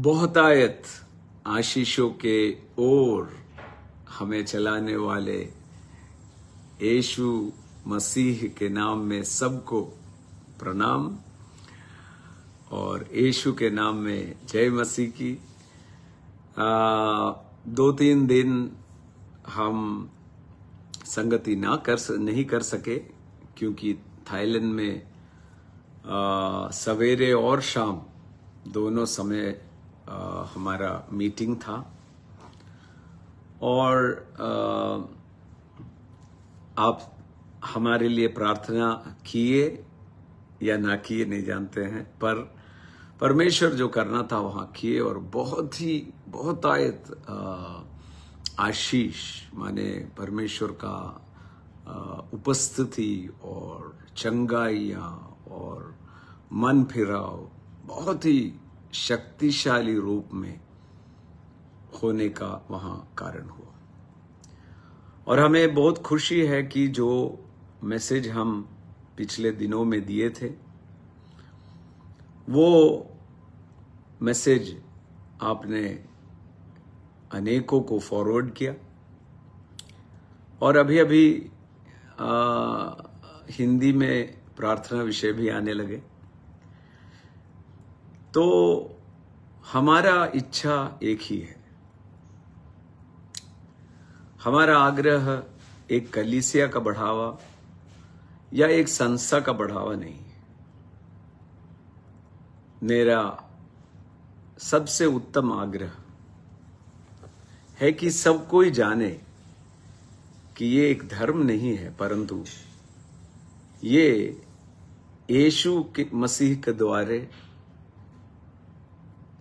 बहुतायत आशीषों के ओर हमें चलाने वाले यशु मसीह के नाम में सबको प्रणाम और यशु के नाम में जय मसीह की आ, दो तीन दिन हम संगति ना कर नहीं कर सके क्योंकि थाईलैंड में आ, सवेरे और शाम दोनों समय आ, हमारा मीटिंग था और आ, आप हमारे लिए प्रार्थना किए या ना किए नहीं जानते हैं पर परमेश्वर जो करना था वहां किए और बहुत ही बहुत आयत आशीष माने परमेश्वर का उपस्थिति और चंगाइया और मन फिराव बहुत ही शक्तिशाली रूप में होने का वहां कारण हुआ और हमें बहुत खुशी है कि जो मैसेज हम पिछले दिनों में दिए थे वो मैसेज आपने अनेकों को फॉरवर्ड किया और अभी अभी आ, हिंदी में प्रार्थना विषय भी आने लगे तो हमारा इच्छा एक ही है हमारा आग्रह एक कलिसिया का बढ़ावा या एक संस्था का बढ़ावा नहीं मेरा सबसे उत्तम आग्रह है कि सब कोई जाने कि ये एक धर्म नहीं है परंतु ये यीशु के मसीह के द्वारे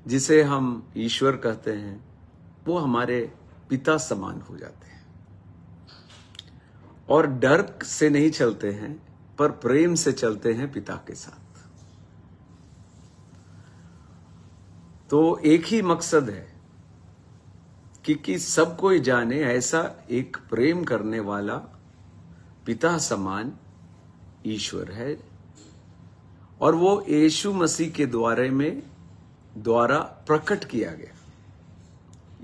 जिसे हम ईश्वर कहते हैं वो हमारे पिता समान हो जाते हैं और डर से नहीं चलते हैं पर प्रेम से चलते हैं पिता के साथ तो एक ही मकसद है कि कि सब कोई जाने ऐसा एक प्रेम करने वाला पिता समान ईश्वर है और वो यीशु मसीह के द्वारे में द्वारा प्रकट किया गया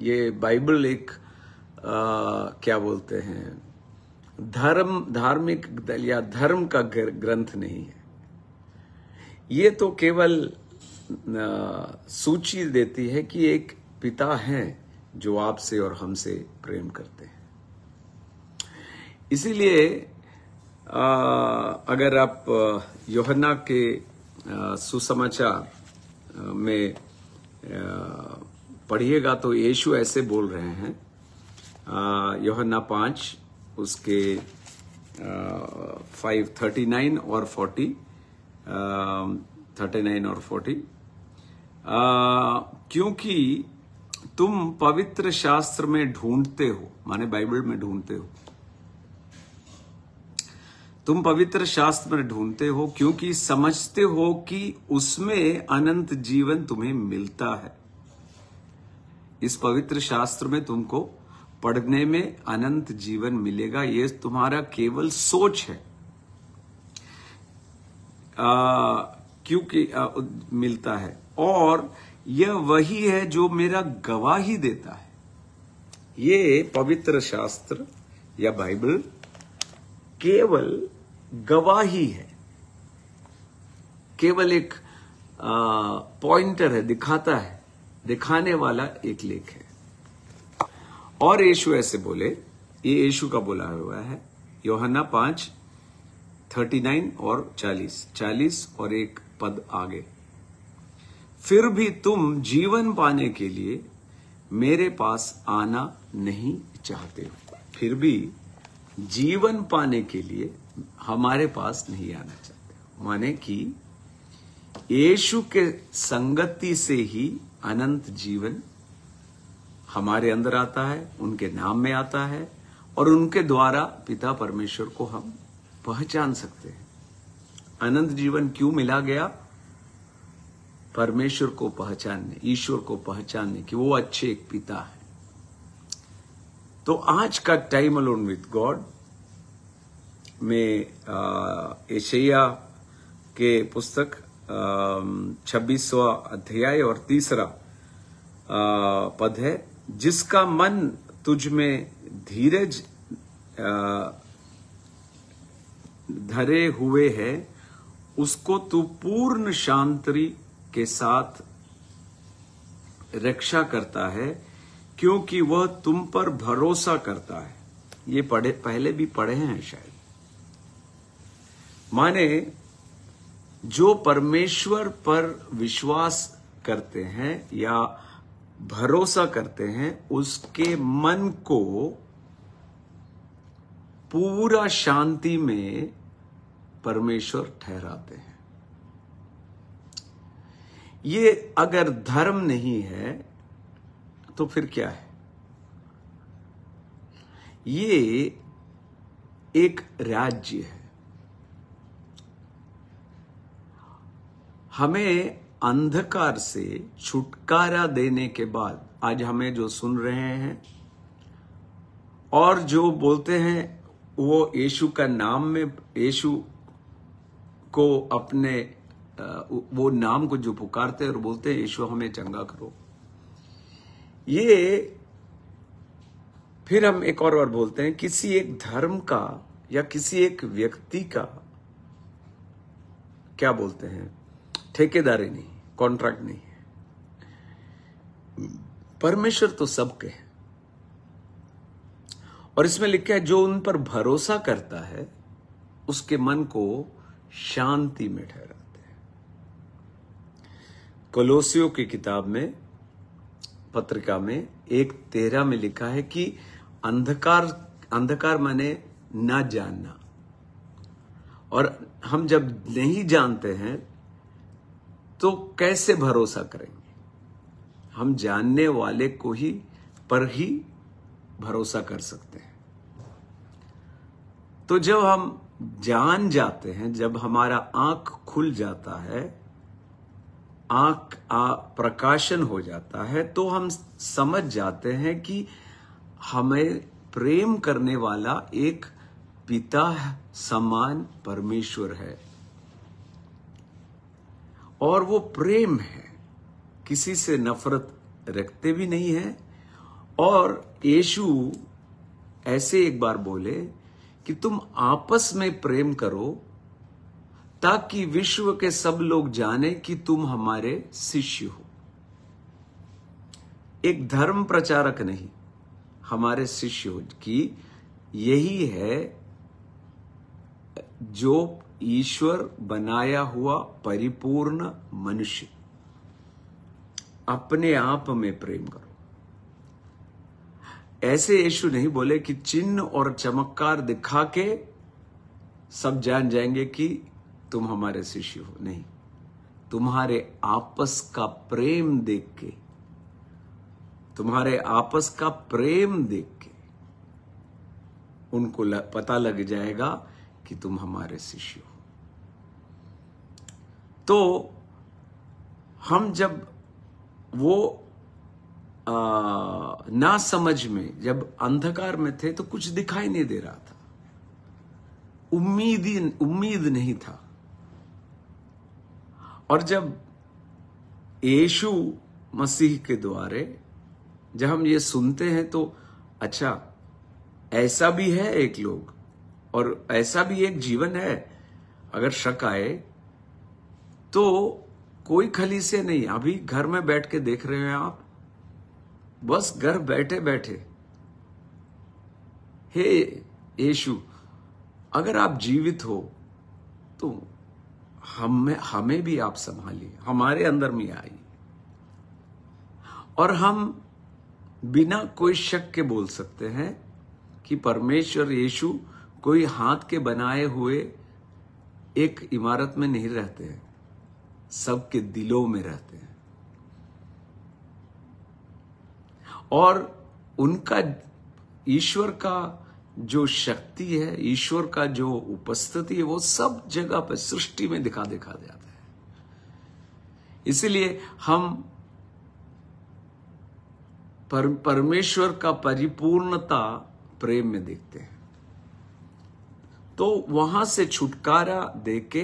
ये बाइबल एक आ, क्या बोलते हैं धर्म धार्मिक या धर्म का ग्रंथ नहीं है ये तो केवल सूची देती है कि एक पिता है जो आपसे और हमसे प्रेम करते हैं इसीलिए अगर आप योहना के सुसमाचार में पढ़िएगा तो यीशु ऐसे बोल रहे हैं योहन्ना पांच उसके फाइव थर्टी नाइन और फोर्टी थर्टी नाइन और फोर्टी क्योंकि तुम पवित्र शास्त्र में ढूंढते हो माने बाइबल में ढूंढते हो तुम पवित्र शास्त्र में ढूंढते हो क्योंकि समझते हो कि उसमें अनंत जीवन तुम्हें मिलता है इस पवित्र शास्त्र में तुमको पढ़ने में अनंत जीवन मिलेगा यह तुम्हारा केवल सोच है क्योंकि मिलता है और यह वही है जो मेरा गवाही देता है ये पवित्र शास्त्र या बाइबल केवल गवाही है केवल एक पॉइंटर है दिखाता है दिखाने वाला एक लेख है और यशु ऐसे बोले ये यशु का बोला हुआ है योहना पांच थर्टी नाइन और चालीस चालीस और एक पद आगे फिर भी तुम जीवन पाने के लिए मेरे पास आना नहीं चाहते हो फिर भी जीवन पाने के लिए हमारे पास नहीं आना चाहते माने कि यशु के संगति से ही अनंत जीवन हमारे अंदर आता है उनके नाम में आता है और उनके द्वारा पिता परमेश्वर को हम पहचान सकते हैं अनंत जीवन क्यों मिला गया परमेश्वर को पहचानने ईश्वर को पहचानने कि वो अच्छे एक पिता है तो आज का टाइम अलोन विद गॉड में एशिया के पुस्तक छब्बीसवा अध्याय और तीसरा पद है जिसका मन तुझ में धीरज धरे हुए है उसको तू पूर्ण शांति के साथ रक्षा करता है क्योंकि वह तुम पर भरोसा करता है ये पढ़े पहले भी पढ़े हैं शायद माने जो परमेश्वर पर विश्वास करते हैं या भरोसा करते हैं उसके मन को पूरा शांति में परमेश्वर ठहराते हैं ये अगर धर्म नहीं है तो फिर क्या है ये एक राज्य है हमें अंधकार से छुटकारा देने के बाद आज हमें जो सुन रहे हैं और जो बोलते हैं वो यीशु का नाम में यीशु को अपने वो नाम को जो पुकारते हैं और बोलते हैं यीशु हमें चंगा करो ये फिर हम एक और बार बोलते हैं किसी एक धर्म का या किसी एक व्यक्ति का क्या बोलते हैं ठेकेदारी नहीं कॉन्ट्रैक्ट नहीं है परमेश्वर तो सबके है और इसमें लिखा है जो उन पर भरोसा करता है उसके मन को शांति में ठहराते हैं कोलोसियो की किताब में पत्रिका में एक तेरह में लिखा है कि अंधकार अंधकार माने ना जानना और हम जब नहीं जानते हैं तो कैसे भरोसा करेंगे हम जानने वाले को ही पर ही भरोसा कर सकते हैं तो जब हम जान जाते हैं जब हमारा आंख खुल जाता है आंख प्रकाशन हो जाता है तो हम समझ जाते हैं कि हमें प्रेम करने वाला एक पिता समान परमेश्वर है और वो प्रेम है किसी से नफरत रखते भी नहीं है और यशु ऐसे एक बार बोले कि तुम आपस में प्रेम करो ताकि विश्व के सब लोग जाने कि तुम हमारे शिष्य हो एक धर्म प्रचारक नहीं हमारे शिष्य हो कि यही है जो ईश्वर बनाया हुआ परिपूर्ण मनुष्य अपने आप में प्रेम करो ऐसे यीशु नहीं बोले कि चिन्ह और चमत्कार दिखा के सब जान जाएंगे कि तुम हमारे शिष्य हो नहीं तुम्हारे आपस का प्रेम देख के तुम्हारे आपस का प्रेम देख के उनको पता लग जाएगा कि तुम हमारे शिष्य हो तो हम जब वो आ, ना समझ में जब अंधकार में थे तो कुछ दिखाई नहीं दे रहा था उम्मीद ही उम्मीद नहीं था और जब यीशु मसीह के द्वारे जब हम ये सुनते हैं तो अच्छा ऐसा भी है एक लोग और ऐसा भी एक जीवन है अगर शक आए तो कोई खली से नहीं अभी घर में बैठ के देख रहे हैं आप बस घर बैठे बैठे हे यशु अगर आप जीवित हो तो हम में हमें भी आप संभालिए हमारे अंदर में आई और हम बिना कोई शक के बोल सकते हैं कि परमेश्वर यीशु कोई हाथ के बनाए हुए एक इमारत में नहीं रहते हैं सबके दिलों में रहते हैं और उनका ईश्वर का जो शक्ति है ईश्वर का जो उपस्थिति है वो सब जगह पर सृष्टि में दिखा दिखा जाता है इसलिए हम पर, परमेश्वर का परिपूर्णता प्रेम में देखते हैं तो वहां से छुटकारा देके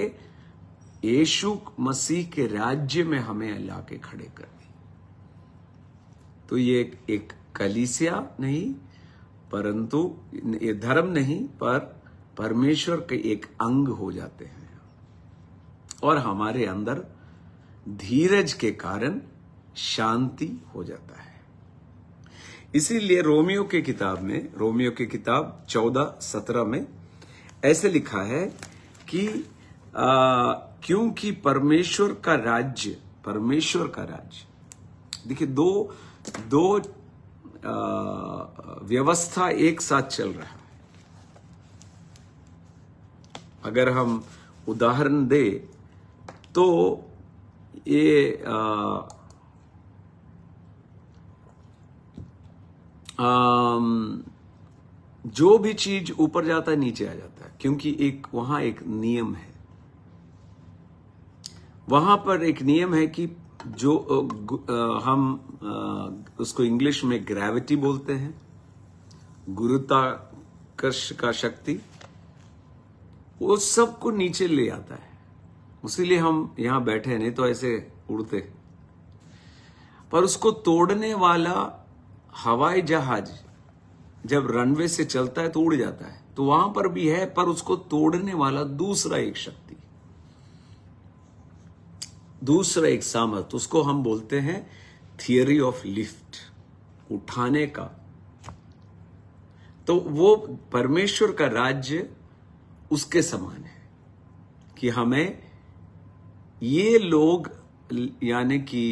यीशु मसीह के राज्य में हमें अल्लाह के खड़े कर दी तो ये एक, एक कलीसिया नहीं परंतु ये धर्म नहीं पर परमेश्वर के एक अंग हो जाते हैं और हमारे अंदर धीरज के कारण शांति हो जाता है इसीलिए रोमियो के किताब में रोमियो की किताब चौदह सत्रह में ऐसे लिखा है कि आ, क्योंकि परमेश्वर का राज्य परमेश्वर का राज्य देखिए दो दो व्यवस्था एक साथ चल रहा है अगर हम उदाहरण दे तो ये आ, आ, जो भी चीज ऊपर जाता है नीचे आ जाता है क्योंकि एक वहां एक नियम है वहां पर एक नियम है कि जो हम उसको इंग्लिश में ग्रेविटी बोलते हैं गुरुताकर्ष का शक्ति वो सबको नीचे ले आता है उसीलिए हम यहां बैठे नहीं तो ऐसे उड़ते पर उसको तोड़ने वाला हवाई जहाज जब रनवे से चलता है तो उड़ जाता है तो वहां पर भी है पर उसको तोड़ने वाला दूसरा एक शक्ति दूसरा एक सामर्थ उसको हम बोलते हैं थियरी ऑफ लिफ्ट उठाने का तो वो परमेश्वर का राज्य उसके समान है कि हमें ये लोग यानी कि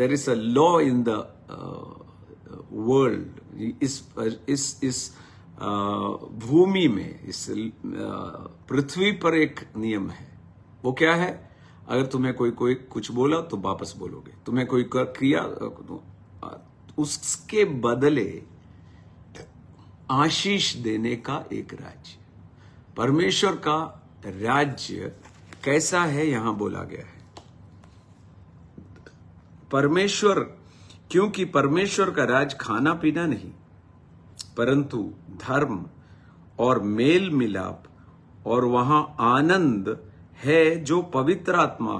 there is a law in the world इस इस इस भूमि में इस पृथ्वी पर एक नियम है वो क्या है अगर तुम्हें कोई कोई कुछ बोला तो वापस बोलोगे तुम्हें कोई क्रिया उसके बदले आशीष देने का एक राज्य परमेश्वर का राज्य कैसा है यहां बोला गया है परमेश्वर क्योंकि परमेश्वर का राज खाना पीना नहीं परंतु धर्म और मेल मिलाप और वहां आनंद है जो पवित्र आत्मा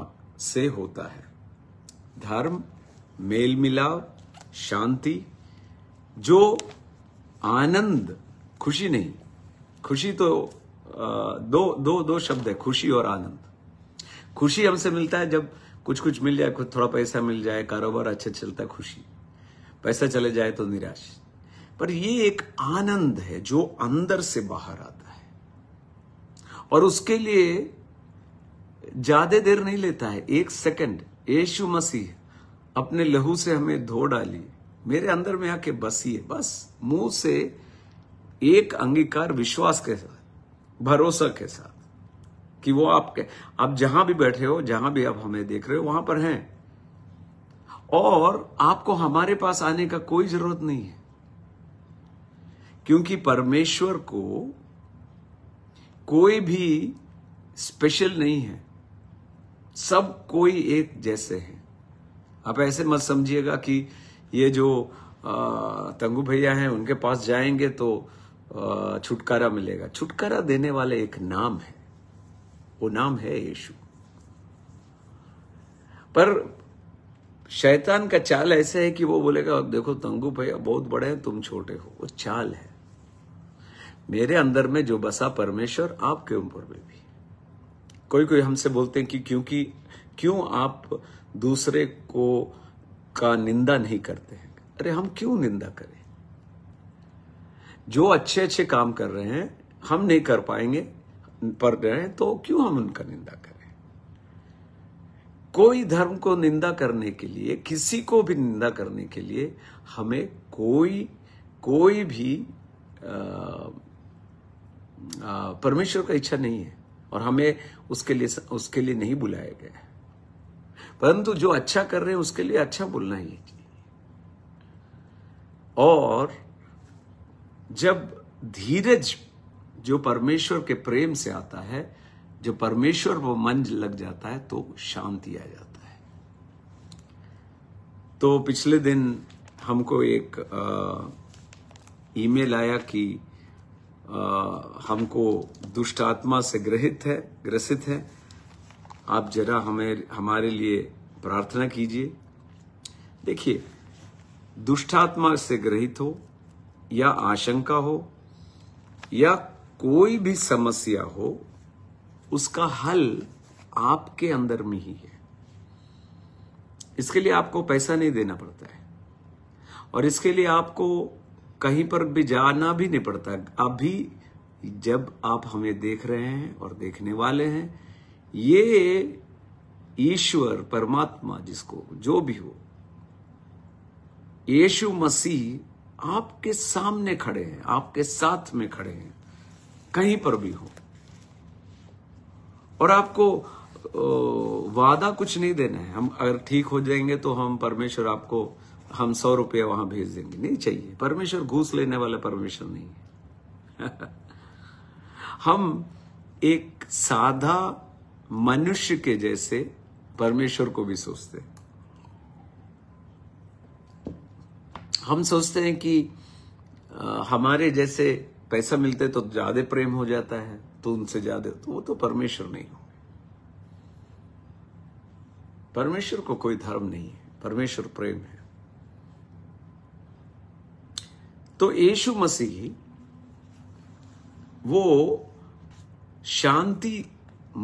से होता है धर्म मेल मिलाप शांति जो आनंद खुशी नहीं खुशी तो दो दो दो शब्द है खुशी और आनंद खुशी हमसे मिलता है जब कुछ कुछ मिल जाए कुछ थोड़ा पैसा मिल जाए कारोबार अच्छा चलता है खुशी पैसा चले जाए तो निराश पर ये एक आनंद है जो अंदर से बाहर आता है और उसके लिए ज्यादा देर नहीं लेता है एक सेकंड यीशु मसीह अपने लहू से हमें धो डाली मेरे अंदर में आके बसी है बस मुंह से एक अंगीकार विश्वास के साथ भरोसा के साथ कि वो आपके आप जहां भी बैठे हो जहां भी आप हमें देख रहे हो वहां पर हैं और आपको हमारे पास आने का कोई जरूरत नहीं है क्योंकि परमेश्वर को कोई भी स्पेशल नहीं है सब कोई एक जैसे हैं आप ऐसे मत समझिएगा कि ये जो तंगू भैया हैं उनके पास जाएंगे तो छुटकारा मिलेगा छुटकारा देने वाले एक नाम है वो नाम है यीशु पर शैतान का चाल ऐसे है कि वो बोलेगा देखो तंगू भैया बहुत बड़े हैं तुम छोटे हो वो चाल है मेरे अंदर में जो बसा परमेश्वर आपके ऊपर में भी कोई कोई हमसे बोलते हैं कि क्योंकि क्यों आप दूसरे को का निंदा नहीं करते हैं अरे हम क्यों निंदा करें जो अच्छे अच्छे काम कर रहे हैं हम नहीं कर पाएंगे पर रहे हैं तो क्यों हम उनका निंदा करें कोई धर्म को निंदा करने के लिए किसी को भी निंदा करने के लिए हमें कोई कोई भी आ, परमेश्वर का इच्छा नहीं है और हमें उसके लिए उसके लिए नहीं बुलाया गया है परंतु जो अच्छा कर रहे हैं उसके लिए अच्छा बोलना ही चाहिए और जब धीरज जो परमेश्वर के प्रेम से आता है जो परमेश्वर वो मन लग जाता है तो शांति आ जाता है तो पिछले दिन हमको एक ईमेल आया कि हमको दुष्ट आत्मा से ग्रहित है ग्रसित है आप जरा हमें हमारे लिए प्रार्थना कीजिए देखिए दुष्टात्मा से ग्रहित हो या आशंका हो या कोई भी समस्या हो उसका हल आपके अंदर में ही है इसके लिए आपको पैसा नहीं देना पड़ता है और इसके लिए आपको कहीं पर भी जाना भी नहीं पड़ता अभी जब आप हमें देख रहे हैं और देखने वाले हैं ये ईश्वर परमात्मा जिसको जो भी हो यीशु मसीह आपके सामने खड़े हैं आपके साथ में खड़े हैं कहीं पर भी हो और आपको वादा कुछ नहीं देना है हम अगर ठीक हो जाएंगे तो हम परमेश्वर आपको हम सौ रुपया वहां भेज देंगे नहीं चाहिए परमेश्वर घूस लेने वाला परमेश्वर नहीं है हम एक साधा मनुष्य के जैसे परमेश्वर को भी सोचते हैं हम सोचते हैं कि हमारे जैसे पैसा मिलते तो ज्यादा प्रेम हो जाता है तो उनसे ज्यादा तो वो तो परमेश्वर नहीं हो परमेश्वर को कोई धर्म नहीं है परमेश्वर प्रेम है तो यीशु मसीह वो शांति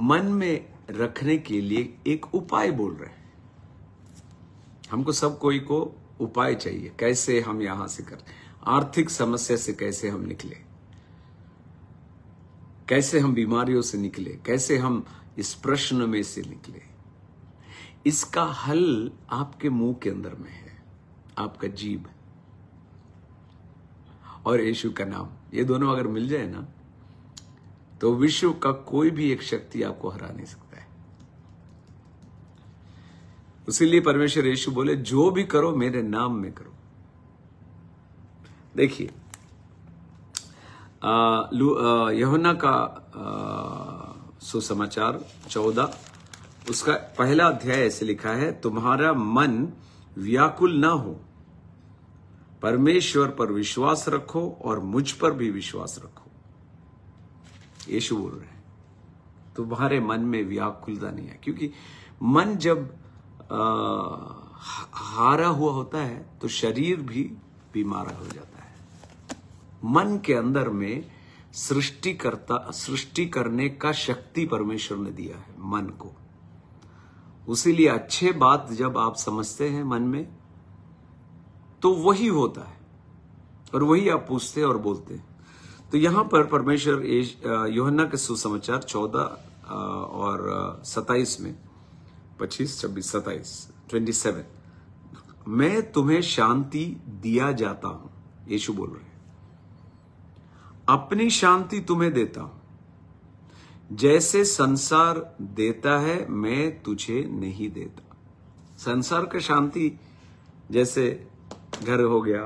मन में रखने के लिए एक उपाय बोल रहे हैं हमको सब कोई को उपाय चाहिए कैसे हम यहां से कर आर्थिक समस्या से कैसे हम निकले कैसे हम बीमारियों से निकले कैसे हम इस प्रश्न में से निकले इसका हल आपके मुंह के अंदर में है आपका जीभ है और यीशु का नाम ये दोनों अगर मिल जाए ना तो विश्व का कोई भी एक शक्ति आपको हरा नहीं सकता है उसीलिए परमेश्वर यीशु बोले जो भी करो मेरे नाम में करो देखिए यहुना का आ, सुसमाचार चौदह उसका पहला अध्याय ऐसे लिखा है तुम्हारा मन व्याकुल ना हो परमेश्वर पर विश्वास रखो और मुझ पर भी विश्वास रखो यीशु बोल रहे हैं तुम्हारे मन में व्याकुलता नहीं है क्योंकि मन जब आ, हारा हुआ होता है तो शरीर भी बीमार हो जाता है मन के अंदर में सृष्टि करता सृष्टि करने का शक्ति परमेश्वर ने दिया है मन को उसीलिए अच्छे बात जब आप समझते हैं मन में तो वही होता है और वही आप पूछते और बोलते हैं तो यहां पर परमेश्वर योहन्ना के सुसमाचार चौदह और सताइस में पच्चीस छब्बीस सताइस ट्वेंटी सेवन मैं तुम्हें शांति दिया जाता हूं यीशु बोल रहे अपनी शांति तुम्हें देता हूं जैसे संसार देता है मैं तुझे नहीं देता संसार का शांति जैसे घर हो गया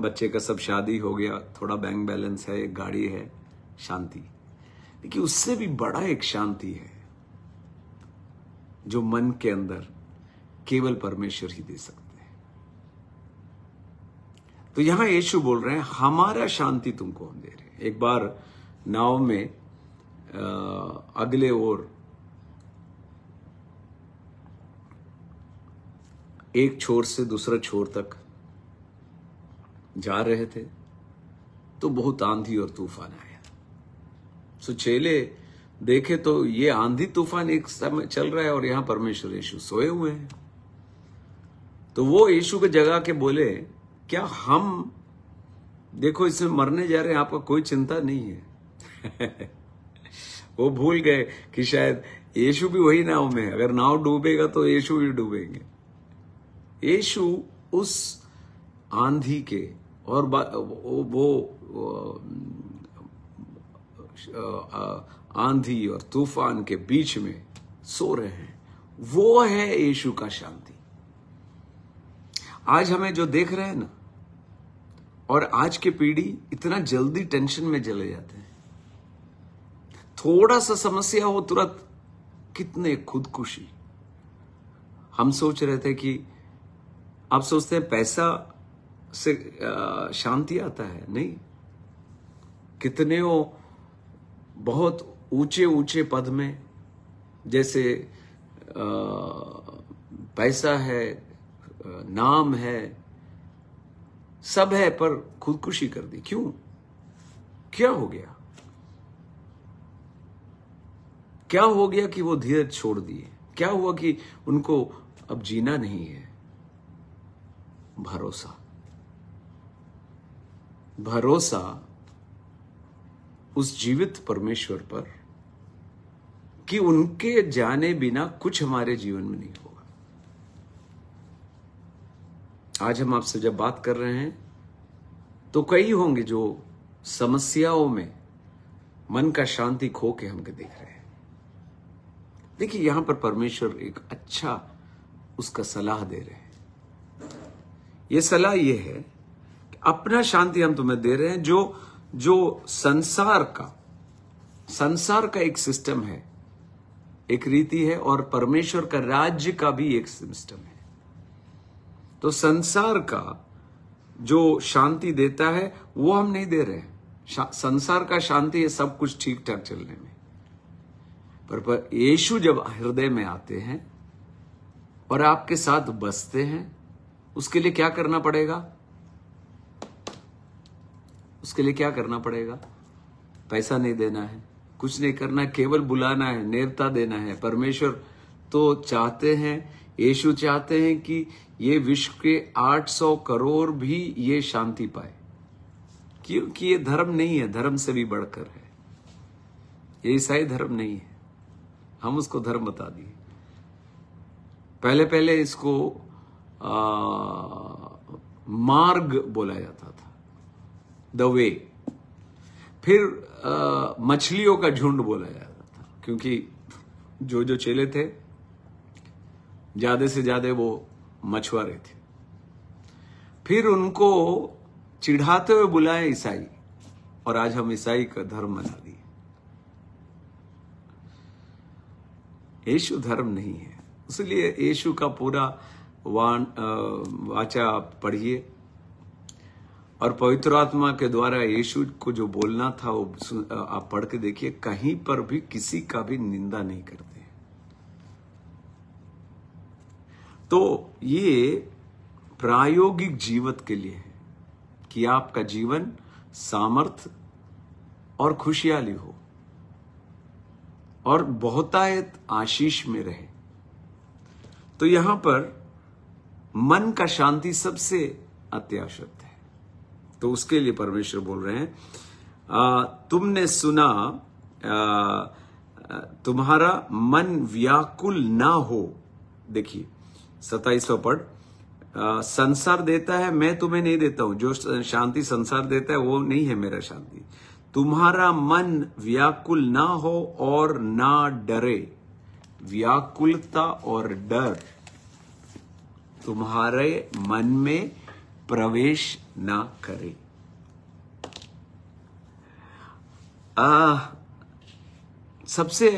बच्चे का सब शादी हो गया थोड़ा बैंक बैलेंस है एक गाड़ी है शांति देखिए उससे भी बड़ा एक शांति है जो मन के अंदर केवल परमेश्वर ही दे सकते हैं तो यहां यीशु बोल रहे हैं हमारा शांति तुमको हम दे रहे हैं एक बार नाव में अगले ओर एक छोर से दूसरे छोर तक जा रहे थे तो बहुत आंधी और तूफान आया सो चेले देखे तो ये आंधी तूफान एक समय चल रहा है और यहां परमेश्वर यीशु सोए हुए हैं तो वो यीशु को जगा के बोले क्या हम देखो इसमें मरने जा रहे हैं आपका कोई चिंता नहीं है वो भूल गए कि शायद यीशु भी वही नाव में अगर नाव डूबेगा तो यीशु भी डूबेंगे यीशु उस आंधी के और वो आंधी और तूफान के बीच में सो रहे हैं वो है यीशु का शांति आज हमें जो देख रहे हैं ना और आज की पीढ़ी इतना जल्दी टेंशन में चले जाते हैं थोड़ा सा समस्या हो तुरंत कितने खुदकुशी हम सोच रहे थे कि आप सोचते हैं पैसा से शांति आता है नहीं कितने वो बहुत ऊंचे ऊंचे पद में जैसे आ, पैसा है नाम है सब है पर खुदकुशी कर दी क्यों क्या हो गया क्या हो गया कि वो धीरज छोड़ दिए क्या हुआ कि उनको अब जीना नहीं है भरोसा भरोसा उस जीवित परमेश्वर पर कि उनके जाने बिना कुछ हमारे जीवन में नहीं होगा आज हम आपसे जब बात कर रहे हैं तो कई होंगे जो समस्याओं में मन का शांति खो के हमको देख रहे हैं देखिए यहां पर परमेश्वर एक अच्छा उसका सलाह दे रहे हैं ये सलाह ये है कि अपना शांति हम तुम्हें दे रहे हैं जो जो संसार का संसार का एक सिस्टम है एक रीति है और परमेश्वर का राज्य का भी एक सिस्टम है तो संसार का जो शांति देता है वो हम नहीं दे रहे हैं संसार का शांति है सब कुछ ठीक ठाक चलने में पर, पर यीशु जब हृदय में आते हैं और आपके साथ बसते हैं उसके लिए क्या करना पड़ेगा उसके लिए क्या करना पड़ेगा पैसा नहीं देना है कुछ नहीं करना है केवल बुलाना है नेवता देना है परमेश्वर तो चाहते हैं यीशु चाहते हैं कि ये विश्व के 800 करोड़ भी ये शांति पाए क्योंकि ये धर्म नहीं है धर्म से भी बढ़कर है ये ईसाई धर्म नहीं है हम उसको धर्म बता दिए पहले पहले इसको मार्ग बोला जाता था द वे फिर मछलियों का झुंड बोला जाता था क्योंकि जो जो चेले थे ज्यादा से ज्यादा वो मछुआरे थे फिर उनको चिढ़ाते हुए बुलाए ईसाई और आज हम ईसाई का धर्म मना दिए यशु धर्म नहीं है इसलिए यशु का पूरा वाचा आप पढ़िए और पवित्र आत्मा के द्वारा यीशु को जो बोलना था वो आप पढ़ के देखिए कहीं पर भी किसी का भी निंदा नहीं करते तो ये प्रायोगिक जीवत के लिए है कि आपका जीवन सामर्थ और खुशहाली हो और बहुतायत आशीष में रहे तो यहां पर मन का शांति सबसे अत्याशक्त है तो उसके लिए परमेश्वर बोल रहे हैं आ, तुमने सुना आ, तुम्हारा मन व्याकुल ना हो देखिए सताइसवा पढ़ संसार देता है मैं तुम्हें नहीं देता हूं जो शांति संसार देता है वो नहीं है मेरा शांति तुम्हारा मन व्याकुल ना हो और ना डरे व्याकुलता और डर तुम्हारे मन में प्रवेश ना करे आ, सबसे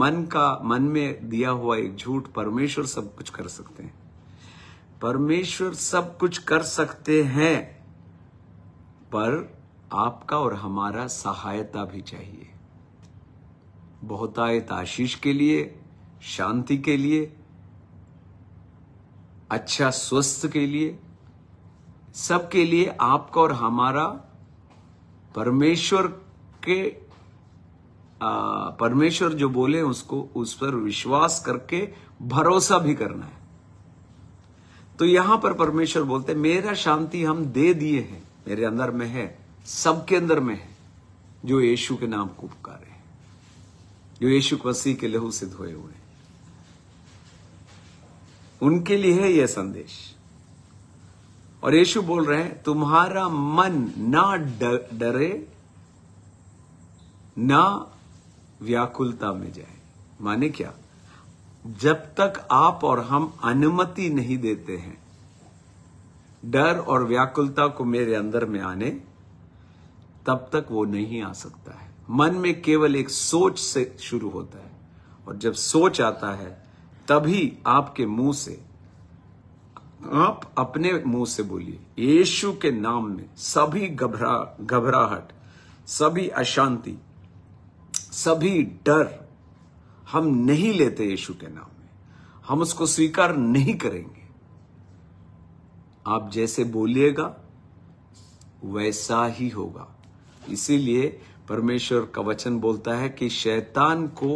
मन का मन में दिया हुआ एक झूठ परमेश्वर सब कुछ कर सकते हैं परमेश्वर सब कुछ कर सकते हैं पर आपका और हमारा सहायता भी चाहिए बहुतायत आशीष के लिए शांति के लिए अच्छा स्वस्थ के लिए सबके लिए आपका और हमारा परमेश्वर के परमेश्वर जो बोले उसको उस पर विश्वास करके भरोसा भी करना है तो यहां पर परमेश्वर बोलते मेरा शांति हम दे दिए हैं मेरे अंदर में है सबके अंदर में है जो यीशु के नाम को पुकारे जो यीशु मसीह के लहू से धोए हुए उनके लिए है यह संदेश और यीशु बोल रहे हैं तुम्हारा मन ना डरे ना व्याकुलता में जाए माने क्या जब तक आप और हम अनुमति नहीं देते हैं डर और व्याकुलता को मेरे अंदर में आने तब तक वो नहीं आ सकता है मन में केवल एक सोच से शुरू होता है और जब सोच आता है तभी आपके मुंह से आप अपने मुंह से बोलिए यीशु के नाम में सभी घबरा घबराहट सभी अशांति सभी डर हम नहीं लेते यीशु के नाम में हम उसको स्वीकार नहीं करेंगे आप जैसे बोलिएगा वैसा ही होगा इसीलिए परमेश्वर का वचन बोलता है कि शैतान को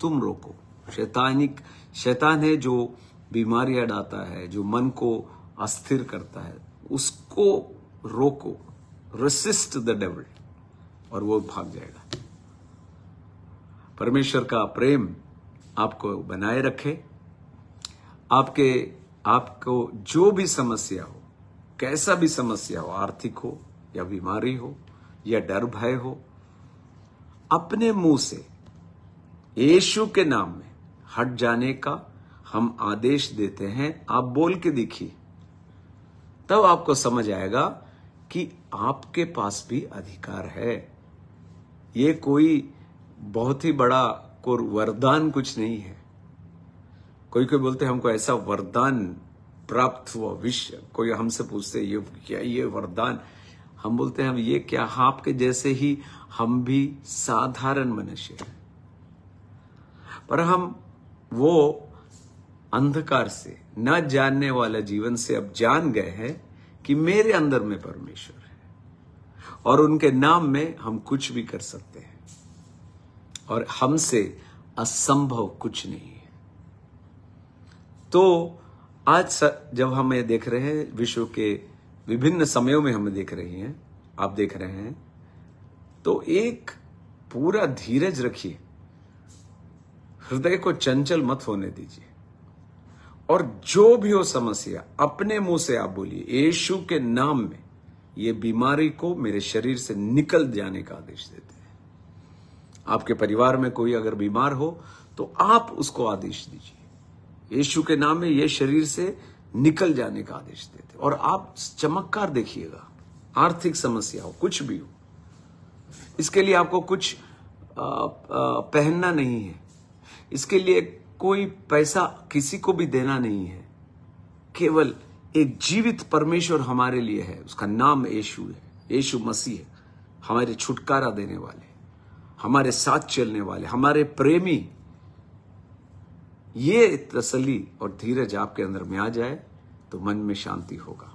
तुम रोको शैतानिक शैतान है जो बीमारियां डालता है जो मन को अस्थिर करता है उसको रोको रसिस्ट द डेवल और वो भाग जाएगा परमेश्वर का प्रेम आपको बनाए रखे आपके आपको जो भी समस्या हो कैसा भी समस्या हो आर्थिक हो या बीमारी हो या डर भय हो अपने मुंह से यीशु के नाम में हट जाने का हम आदेश देते हैं आप बोल के देखिए तब आपको समझ आएगा कि आपके पास भी अधिकार है ये कोई बहुत ही बड़ा को वरदान कुछ नहीं है कोई कोई बोलते हमको ऐसा वरदान प्राप्त हुआ विश्व कोई हमसे पूछते ये क्या ये वरदान हम बोलते हैं हम ये क्या आपके जैसे ही हम भी साधारण मनुष्य हैं पर हम वो अंधकार से न जानने वाला जीवन से अब जान गए हैं कि मेरे अंदर में परमेश्वर है और उनके नाम में हम कुछ भी कर सकते हैं और हमसे असंभव कुछ नहीं है तो आज जब हम ये देख रहे हैं विश्व के विभिन्न समयों में हम देख रहे हैं आप देख रहे हैं तो एक पूरा धीरज रखिए हृदय को चंचल मत होने दीजिए और जो भी हो समस्या अपने मुंह से आप बोलिए यीशु के नाम में ये बीमारी को मेरे शरीर से निकल जाने का आदेश देते हैं आपके परिवार में कोई अगर बीमार हो तो आप उसको आदेश दीजिए यीशु के नाम में यह शरीर से निकल जाने का आदेश देते और आप चमत्कार देखिएगा आर्थिक समस्या हो कुछ भी हो इसके लिए आपको कुछ आ, आ, पहनना नहीं है इसके लिए कोई पैसा किसी को भी देना नहीं है केवल एक जीवित परमेश्वर हमारे लिए है उसका नाम यशु है यशु मसीह है हमारे छुटकारा देने वाले हमारे साथ चलने वाले हमारे प्रेमी ये तसली और धीरज आपके अंदर में आ जाए तो मन में शांति होगा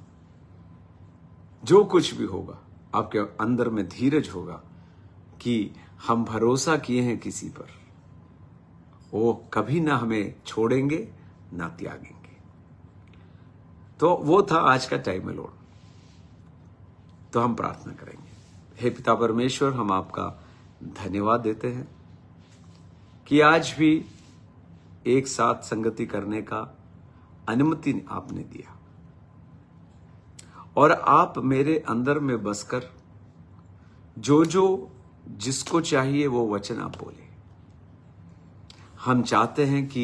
जो कुछ भी होगा आपके अंदर में धीरज होगा कि हम भरोसा किए हैं किसी पर वो कभी ना हमें छोड़ेंगे ना त्यागेंगे तो वो था आज का टाइम लोड तो हम प्रार्थना करेंगे हे पिता परमेश्वर हम आपका धन्यवाद देते हैं कि आज भी एक साथ संगति करने का अनुमति आपने दिया और आप मेरे अंदर में बसकर जो जो जिसको चाहिए वो वचन आप बोले हम चाहते हैं कि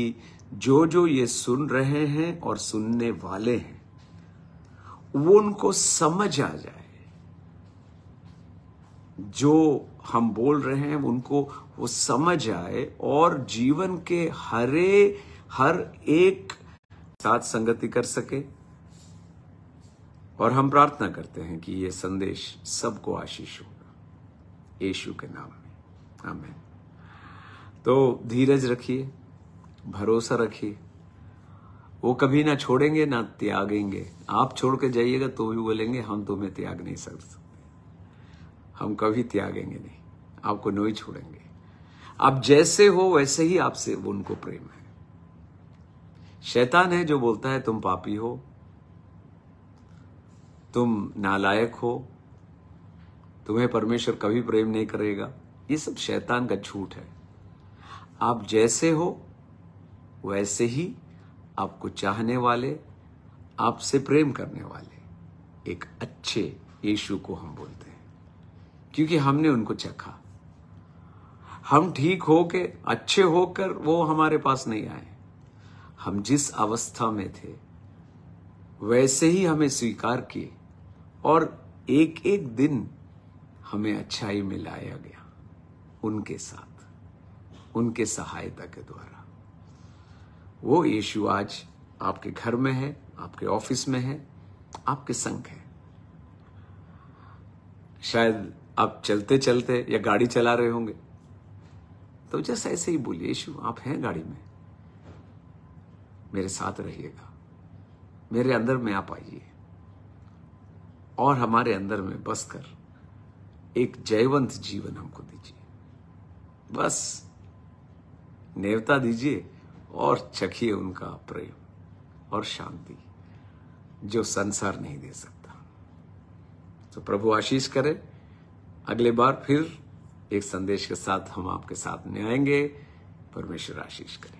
जो जो ये सुन रहे हैं और सुनने वाले हैं वो उनको समझ आ जाए जो हम बोल रहे हैं उनको वो समझ आए और जीवन के हरे हर एक साथ संगति कर सके और हम प्रार्थना करते हैं कि ये संदेश सबको आशीष होगा यीशु के नाम में हमें तो धीरज रखिए भरोसा रखिए वो कभी ना छोड़ेंगे ना त्यागेंगे आप छोड़ के जाइएगा तो भी बोलेंगे हम तुम्हें त्याग नहीं सकते हम कभी त्यागेंगे नहीं आपको नहीं छोड़ेंगे आप जैसे हो वैसे ही आपसे उनको प्रेम है शैतान है जो बोलता है तुम पापी हो तुम नालायक हो तुम्हें परमेश्वर कभी प्रेम नहीं करेगा ये सब शैतान का छूट है आप जैसे हो वैसे ही आपको चाहने वाले आपसे प्रेम करने वाले एक अच्छे यीशु को हम बोलते हैं क्योंकि हमने उनको चखा हम ठीक हो के अच्छे होकर वो हमारे पास नहीं आए हम जिस अवस्था में थे वैसे ही हमें स्वीकार किए और एक एक दिन हमें अच्छाई में लाया गया उनके साथ उनके सहायता के द्वारा वो यीशु आज आपके घर में है आपके ऑफिस में है आपके संग है शायद आप चलते चलते या गाड़ी चला रहे होंगे तो जस ऐसे ही बोलिए यीशु आप हैं गाड़ी में मेरे साथ रहिएगा मेरे अंदर में आप आइए और हमारे अंदर में बस कर एक जयवंत जीवन हमको दीजिए बस नेवता दीजिए और चखिए उनका प्रेम और शांति जो संसार नहीं दे सकता तो प्रभु आशीष करे अगले बार फिर एक संदेश के साथ हम आपके साथ में आएंगे परमेश्वर आशीष करें